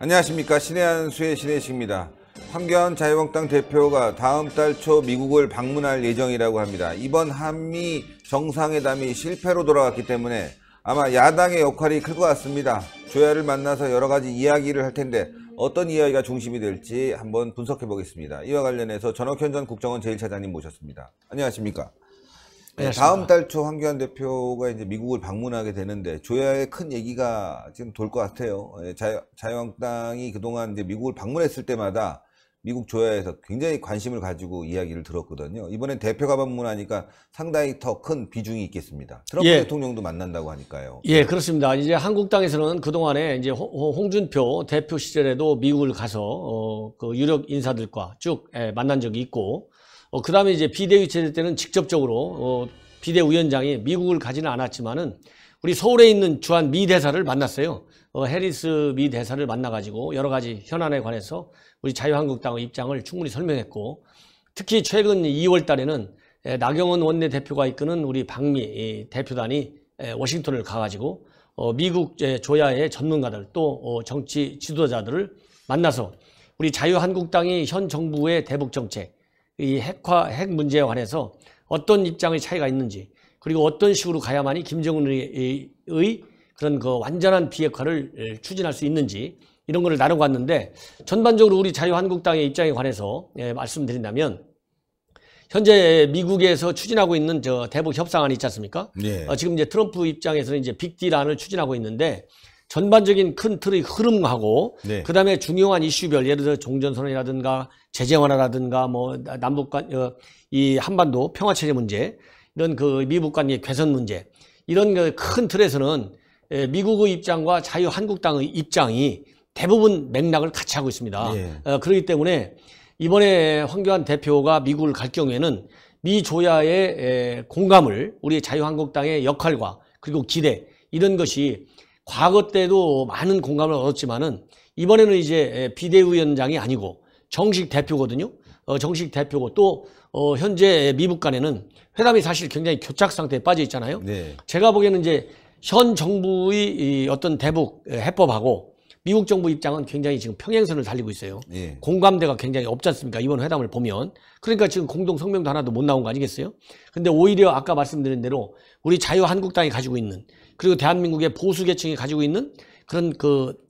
안녕하십니까 신해한수의 신해식입니다. 황교안 자유한국당 대표가 다음 달 초 미국을 방문할 예정이라고 합니다. 이번 한미 정상회담이 실패로 돌아갔기 때문에 아마 야당의 역할이 클 것 같습니다. 조야를 만나서 여러 가지 이야기를 할 텐데 어떤 이야기가 중심이 될지 한번 분석해 보겠습니다. 이와 관련해서 전옥현 전 국정원 제1차장님 모셨습니다. 안녕하십니까? 네, 다음 달 초 황교안 대표가 이제 미국을 방문하게 되는데 조야에 큰 얘기가 지금 돌 것 같아요. 예, 자유, 자유한국당이 그동안 이제 미국을 방문했을 때마다 미국 조야에서 굉장히 관심을 가지고 이야기를 들었거든요. 이번엔 대표가 방문하니까 상당히 더 큰 비중이 있겠습니다. 트럼프 예. 대통령도 만난다고 하니까요. 예, 그렇습니다. 이제 한국당에서는 그동안에 이제 홍준표 대표 시절에도 미국을 가서 어, 그 유력 인사들과 쭉 예, 만난 적이 있고 어, 그 다음에 이제 비대 위체될 때는 직접적으로 어, 비대 위원장이 미국을 가지는 않았지만은 우리 서울에 있는 주한 미 대사를 만났어요. 어, 해리스 미 대사를 만나가지고 여러 가지 현안에 관해서 우리 자유한국당의 입장을 충분히 설명했고 특히 최근 2월 달에는 에, 나경원 원내대표가 이끄는 우리 박미 대표단이 에, 워싱턴을 가가지고 어, 미국 조야의 전문가들 또 어, 정치 지도자들을 만나서 우리 자유한국당이 현 정부의 대북 정책 이 핵화, 핵 문제에 관해서 어떤 입장의 차이가 있는지 그리고 어떤 식으로 가야만이 김정은의 그런 그 완전한 비핵화를 예, 추진할 수 있는지 이런 거를 나누고 왔는데 전반적으로 우리 자유한국당의 입장에 관해서 예, 말씀드린다면 현재 미국에서 추진하고 있는 저 대북 협상안 있지 않습니까? 네. 어, 지금 이제 트럼프 입장에서는 이제 빅딜안을 추진하고 있는데 전반적인 큰 틀의 흐름하고 네. 그다음에 중요한 이슈별 예를 들어 종전선언이라든가 제재 완화라든가 뭐 남북 간이 어, 한반도 평화 체제 문제 이런 그미국 간의 개선 문제 이런 그 큰 틀에서는 예, 미국의 입장과 자유한국당의 입장이 대부분 맥락을 같이 하고 있습니다. 예. 어, 그렇기 때문에 이번에 황교안 대표가 미국을 갈 경우에는 미 조야의 예, 공감을 우리 자유한국당의 역할과 그리고 기대 이런 것이 과거 때도 많은 공감을 얻었지만은 이번에는 이제 비대위원장이 아니고 정식 대표거든요. 어, 정식 대표고 또 어, 현재 미국 간에는 회담이 사실 굉장히 교착 상태에 빠져 있잖아요. 네. 제가 보기에는 이제 현 정부의 이 어떤 대북 해법하고 미국 정부 입장은 굉장히 지금 평행선을 달리고 있어요. 네. 공감대가 굉장히 없지 않습니까? 이번 회담을 보면. 그러니까 지금 공동 성명도 하나도 못 나온 거 아니겠어요? 근데 오히려 아까 말씀드린 대로 우리 자유한국당이 가지고 있는 그리고 대한민국의 보수 계층이 가지고 있는 그런 그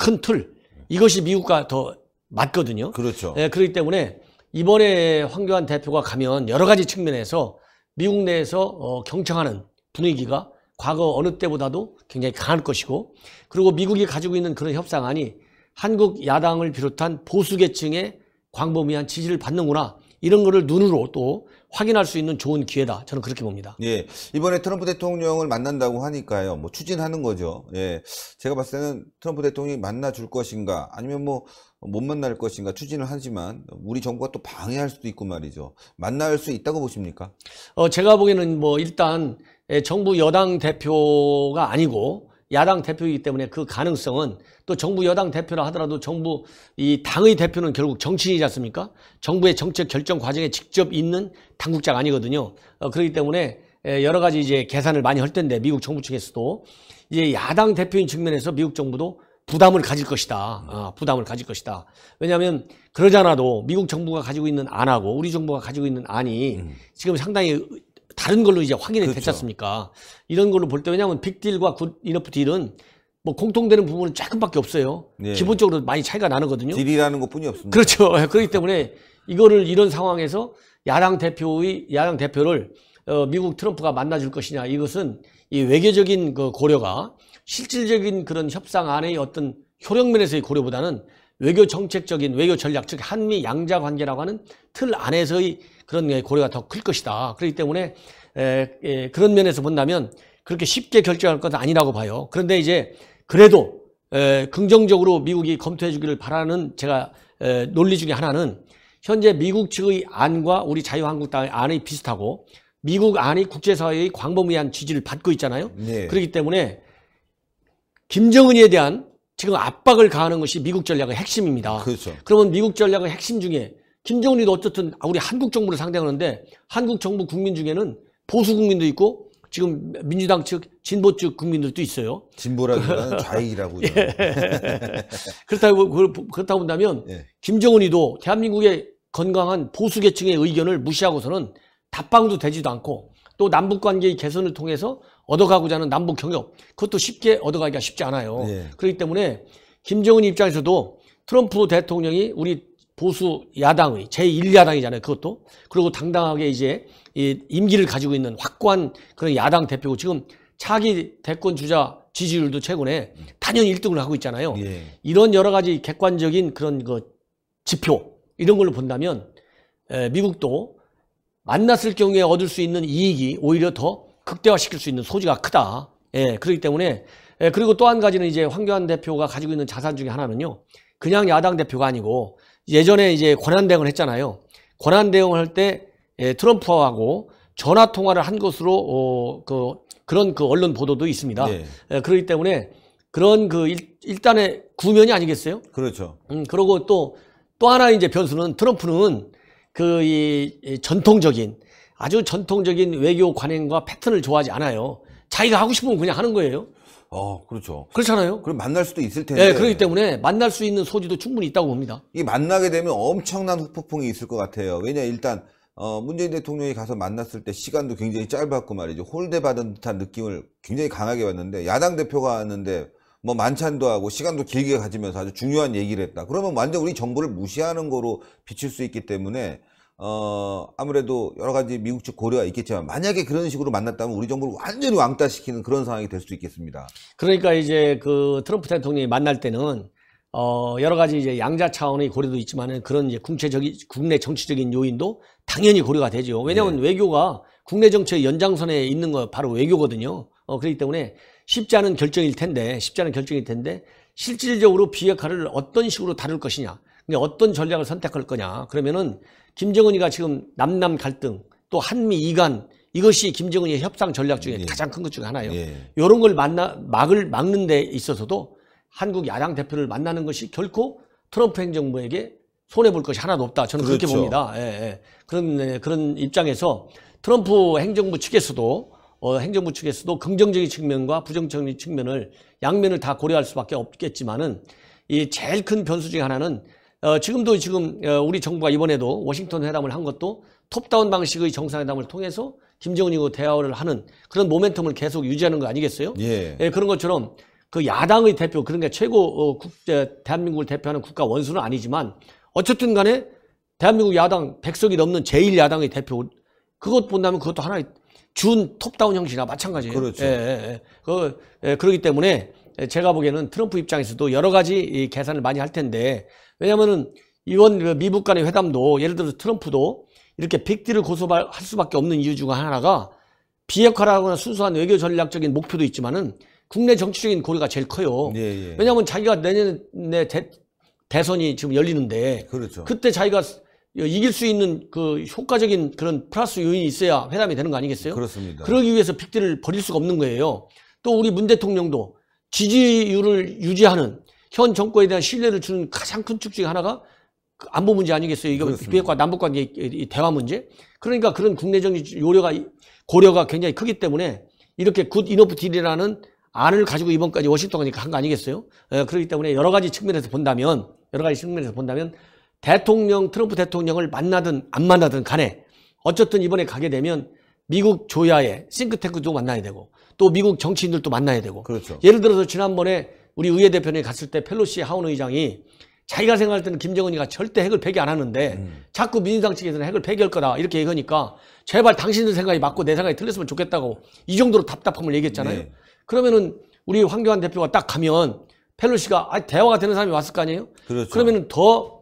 큰 틀 이것이 미국과 더 맞거든요. 그렇죠. 예, 그렇기 때문에 이번에 황교안 대표가 가면 여러 가지 측면에서 미국 내에서 어, 경청하는 분위기가 과거 어느 때보다도 굉장히 강할 것이고 그리고 미국이 가지고 있는 그런 협상안이 한국 야당을 비롯한 보수 계층의 광범위한 지지를 받는구나 이런 거를 눈으로 또 확인할 수 있는 좋은 기회다. 저는 그렇게 봅니다. 예. 이번에 트럼프 대통령을 만난다고 하니까요. 뭐 추진하는 거죠. 예. 제가 봤을 때는 트럼프 대통령이 만나 줄 것인가 아니면 뭐 못 만날 것인가 추진을 하지만 우리 정부가 또 방해할 수도 있고 말이죠. 만날 수 있다고 보십니까? 어, 제가 보기에는 뭐 일단 예, 정부 여당 대표가 아니고 야당 대표이기 때문에 그 가능성은 또 정부 여당 대표라 하더라도 정부 이 당의 대표는 결국 정치인이지 않습니까? 정부의 정책 결정 과정에 직접 있는 당국자가 아니거든요. 어, 그렇기 때문에 여러 가지 이제 계산을 많이 할 텐데 미국 정부 측에서도 이제 야당 대표인 측면에서 미국 정부도 부담을 가질 것이다. 어, 부담을 가질 것이다. 왜냐하면 그러잖아도 미국 정부가 가지고 있는 안하고 우리 정부가 가지고 있는 안이 음. 지금 상당히 다른 걸로 이제 확인이 그렇죠. 됐지 않습니까? 이런 걸로 볼 때 왜냐하면 빅딜과 굿 이너프 딜은 뭐 공통되는 부분은 조금밖에 없어요. 네. 기본적으로 많이 차이가 나는거든요. 딜이라는 것뿐이 없습니다. 그렇죠. 그렇기 때문에 이거를 이런 상황에서 야당 대표의 야당 대표를 어, 미국 트럼프가 만나줄 것이냐 이것은 이 외교적인 그 고려가 실질적인 그런 협상 안의 어떤 효력 면에서의 고려보다는 외교 정책적인 외교 전략 즉 한미 양자 관계라고 하는 틀 안에서의 그런 고려가 더 클 것이다. 그렇기 때문에 에, 에, 그런 면에서 본다면 그렇게 쉽게 결정할 것은 아니라고 봐요. 그런데 이제 그래도 에, 긍정적으로 미국이 검토해 주기를 바라는 제가 에, 논리 중에 하나는 현재 미국 측의 안과 우리 자유한국당의 안이 비슷하고 미국 안이 국제사회의 광범위한 지지를 받고 있잖아요. 네. 그렇기 때문에 김정은이에 대한 지금 압박을 가하는 것이 미국 전략의 핵심입니다. 그렇죠. 그러면 미국 전략의 핵심 중에 김정은이도 어쨌든 우리 한국 정부를 상대하는데 한국 정부 국민 중에는 보수 국민도 있고 지금 민주당 측 진보 측 국민들도 있어요. 진보라기보다는 좌익이라고. 예. 그렇다고 그렇다고 본다면 예. 김정은이도 대한민국의 건강한 보수 계층의 의견을 무시하고서는 답방도 되지도 않고 또 남북 관계의 개선을 통해서 얻어가고자 하는 남북 경협 그것도 쉽게 얻어가기가 쉽지 않아요. 예. 그렇기 때문에 김정은 입장에서도 트럼프 대통령이 우리 보수 야당의 제1야당이잖아요. 그것도. 그리고 당당하게 이제 이 임기를 가지고 있는 확고한 그런 야당 대표고 지금 차기 대권 주자 지지율도 최근에 단연 1등을 하고 있잖아요. 예. 이런 여러 가지 객관적인 그런 그 지표 이런 걸로 본다면 미국도 만났을 경우에 얻을 수 있는 이익이 오히려 더 극대화시킬 수 있는 소지가 크다. 예, 그렇기 때문에 예, 그리고 또 한 가지는 이제 황교안 대표가 가지고 있는 자산 중에 하나는요. 그냥 야당 대표가 아니고 예전에 이제 권한대응을 했잖아요. 권한대응을 할때 예, 트럼프하고 전화통화를 한 것으로 어, 그, 그런 그 언론 보도도 있습니다. 네. 예, 그렇기 때문에 그런 그 일, 일 단의 구면이 아니겠어요? 그렇죠. 음, 그러고 또, 또 하나 이제 변수는 트럼프는 그이이 전통적인 아주 전통적인 외교 관행과 패턴을 좋아하지 않아요. 자기가 하고 싶으면 그냥 하는 거예요. 어, 그렇죠. 그렇잖아요. 그럼 만날 수도 있을 텐데. 예, 그렇기 때문에 만날 수 있는 소지도 충분히 있다고 봅니다. 이 만나게 되면 엄청난 후폭풍이 있을 것 같아요. 왜냐 일단 어, 문재인 대통령이 가서 만났을 때 시간도 굉장히 짧았고 말이죠. 홀대받은 듯한 느낌을 굉장히 강하게 받는데 야당 대표가 왔는데 뭐 만찬도 하고 시간도 길게 가지면서 아주 중요한 얘기를 했다. 그러면 완전 우리 정부를 무시하는 거로 비칠 수 있기 때문에 어, 아무래도 여러 가지 미국 측 고려가 있겠지만 만약에 그런 식으로 만났다면 우리 정부를 완전히 왕따시키는 그런 상황이 될 수도 있겠습니다. 그러니까 이제 그 트럼프 대통령이 만날 때는 어, 여러 가지 이제 양자 차원의 고려도 있지만은 그런 이제 국제적인 국내 정치적인 요인도 당연히 고려가 되죠. 왜냐하면 네. 외교가 국내 정치의 연장선에 있는 거 바로 외교거든요. 어, 그렇기 때문에 쉽지 않은 결정일 텐데 쉽지 않은 결정일 텐데 실질적으로 비핵화를 어떤 식으로 다룰 것이냐 근데 어떤 전략을 선택할 거냐? 그러면은 김정은이가 지금 남남 갈등 또 한미 이간 이것이 김정은의 협상 전략 중에 예. 가장 큰 것 중에 하나예요. 예. 이런 걸 만나 막을 막는 데 있어서도 한국 야당 대표를 만나는 것이 결코 트럼프 행정부에게 손해 볼 것이 하나도 없다. 저는 그렇죠. 그렇게 봅니다. 예, 예. 그런 예, 그런 입장에서 트럼프 행정부 측에서도 어, 행정부 측에서도 긍정적인 측면과 부정적인 측면을 양면을 다 고려할 수밖에 없겠지만은 이 제일 큰 변수 중에 하나는 어, 지금도 지금 어, 우리 정부가 이번에도 워싱턴 회담을 한 것도 톱다운 방식의 정상회담을 통해서 김정은이고 대화를 하는 그런 모멘텀을 계속 유지하는 거 아니겠어요? 예. 예 그런 것처럼 그 야당의 대표 그러니까 최고 어, 국제 예, 대한민국을 대표하는 국가 원수는 아니지만 어쨌든 간에 대한민국 야당 100석이 넘는 제1야당의 대표 그것 본다면 그것도 하나의 준 톱다운 형식이나 마찬가지예요. 그렇죠. 예, 예, 예. 그, 예, 그러기 때문에 예, 제가 보기에는 트럼프 입장에서도 여러 가지 계산을 많이 할 텐데 왜냐면은 이번 그 미국 간의 회담도 예를 들어서 트럼프도 이렇게 빅딜을 고소할 수밖에 없는 이유 중 하나가 비핵화라거나 순수한 외교 전략적인 목표도 있지만은 국내 정치적인 고리가 제일 커요. 예, 예. 왜냐하면 자기가 내년에 대, 선이 지금 열리는데 그렇죠. 그때 자기가 이길 수 있는 그 효과적인 그런 플러스 요인이 있어야 회담이 되는 거 아니겠어요? 그렇습니다. 그러기 위해서 빅딜을 버릴 수가 없는 거예요. 또 우리 문 대통령도 지지율을 유지하는 현 정권에 대한 신뢰를 주는 가장 큰 축 중에 하나가 그 안보 문제 아니겠어요? 이거 비핵과 남북 관계 대화 문제. 그러니까 그런 국내적인 요려가 고려가 굉장히 크기 때문에 이렇게 굿 이너프 딜이라는 안을 가지고 이번까지 워싱턴 가니까 한 거 아니겠어요? 예, 그렇기 때문에 여러 가지 측면에서 본다면 여러 가지 측면에서 본다면 대통령 트럼프 대통령을 만나든 안 만나든 간에 어쨌든 이번에 가게 되면 미국 조야의 싱크탱크도 만나야 되고 또 미국 정치인들도 만나야 되고. 그렇죠. 예를 들어서 지난번에 우리 의회 대표님 갔을 때 펠로시 하원 의장이 자기가 생각할 때는 김정은이가 절대 핵을 폐기 안 하는데 음. 자꾸 민주당 측에서는 핵을 폐기할 거다 이렇게 얘기하니까 제발 당신들 생각이 맞고 내 생각이 틀렸으면 좋겠다고 이 정도로 답답함을 얘기했잖아요. 네. 그러면은 우리 황교안 대표가 딱 가면 펠로시가 아 대화가 되는 사람이 왔을 거 아니에요? 그렇죠. 그러면은 더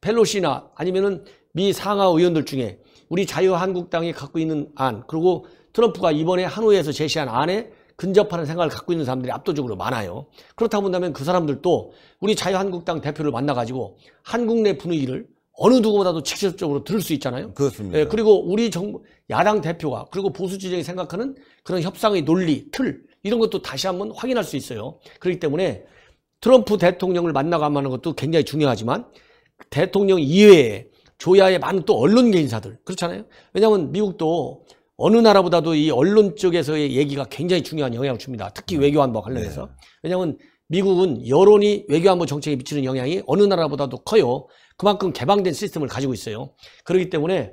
펠로시나 아니면은 미 상하 의원들 중에 우리 자유한국당이 갖고 있는 안 그리고 트럼프가 이번에 한우에서 제시한 안에 근접하는 생각을 갖고 있는 사람들이 압도적으로 많아요. 그렇다 본다면 그 사람들도 우리 자유한국당 대표를 만나가지고 한국 내 분위기를 어느 누구보다도 직접적으로 들을 수 있잖아요. 그렇습니다. 예, 그리고 우리 정부 야당 대표가 그리고 보수 지영이 생각하는 그런 협상의 논리, 틀 이런 것도 다시 한번 확인할 수 있어요. 그렇기 때문에 트럼프 대통령을 만나가면 하는 것도 굉장히 중요하지만 대통령 이외에 조야의 많은 또 언론계 인사들 그렇잖아요. 왜냐하면 미국도 어느 나라보다도 이 언론 쪽에서의 얘기가 굉장히 중요한 영향을 줍니다. 특히 네. 외교안보 관련해서. 네. 왜냐하면 미국은 여론이 외교안보 정책에 미치는 영향이 어느 나라보다도 커요. 그만큼 개방된 시스템을 가지고 있어요. 그렇기 때문에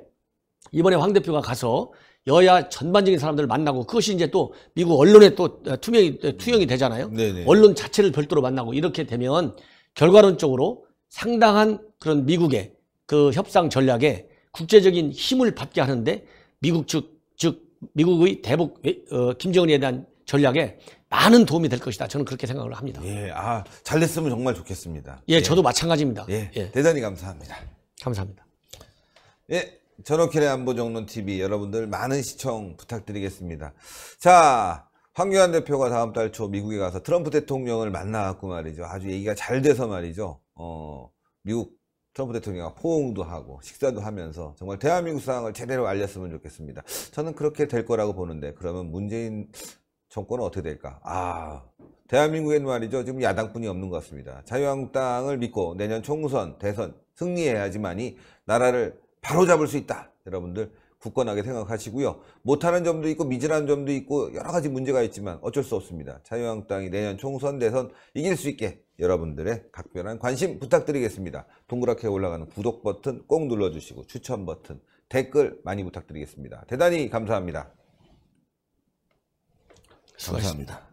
이번에 황 대표가 가서 여야 전반적인 사람들을 만나고 그것이 이제 또 미국 언론에 또 투명이 투영이 되잖아요. 네네. 네. 언론 자체를 별도로 만나고 이렇게 되면 결과론적으로 상당한 그런 미국의 그 협상 전략에 국제적인 힘을 받게 하는데 미국 측, 즉 미국의 대북 어, 김정은에 대한 전략에 많은 도움이 될 것이다. 저는 그렇게 생각을 합니다. 예, 아, 잘 됐으면 정말 좋겠습니다. 예, 예. 저도 마찬가지입니다. 예, 예, 대단히 감사합니다. 감사합니다. 예, 전호킬의 안보정론TV 여러분들 많은 시청 부탁드리겠습니다. 자, 황교안 대표가 다음 달 초 미국에 가서 트럼프 대통령을 만나갖고 말이죠. 아주 얘기가 잘 돼서 말이죠. 어, 미국 트럼프 대통령과 포옹도 하고 식사도 하면서 정말 대한민국 상황을 제대로 알렸으면 좋겠습니다. 저는 그렇게 될 거라고 보는데 그러면 문재인 정권은 어떻게 될까? 아, 대한민국에는 말이죠. 지금 야당뿐이 없는 것 같습니다. 자유한국당을 믿고 내년 총선, 대선 승리해야지만이 나라를 바로잡을 수 있다. 여러분들 굳건하게 생각하시고요. 못하는 점도 있고 미진한 점도 있고 여러 가지 문제가 있지만 어쩔 수 없습니다. 자유한국당이 내년 총선 대선 이길 수 있게 여러분들의 각별한 관심 부탁드리겠습니다. 동그랗게 올라가는 구독 버튼 꼭 눌러주시고 추천 버튼 댓글 많이 부탁드리겠습니다. 대단히 감사합니다. 수고하셨습니다. 감사합니다.